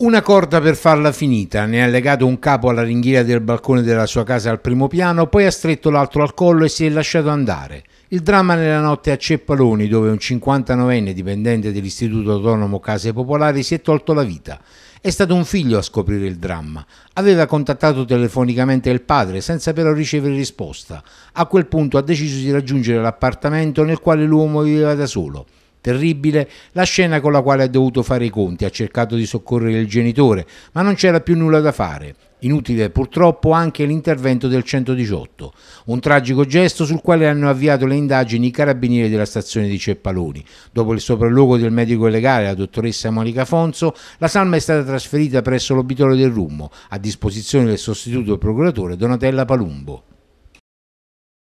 Una corda per farla finita, ne ha legato un capo alla ringhiera del balcone della sua casa al primo piano, poi ha stretto l'altro al collo e si è lasciato andare. Il dramma nella notte a Ceppaloni, dove un 59enne dipendente dell'Istituto Autonomo Case Popolari si è tolto la vita. È stato un figlio a scoprire il dramma. Aveva contattato telefonicamente il padre senza però ricevere risposta. A quel punto ha deciso di raggiungere l'appartamento nel quale l'uomo viveva da solo. Terribile la scena con la quale ha dovuto fare i conti, ha cercato di soccorrere il genitore, ma non c'era più nulla da fare. Inutile purtroppo anche l'intervento del 118, un tragico gesto sul quale hanno avviato le indagini i carabinieri della stazione di Ceppaloni. Dopo il sopralluogo del medico legale, la dottoressa Monica Fonso, la salma è stata trasferita presso l'obitorio del Rummo, a disposizione del sostituto procuratore Donatella Palumbo.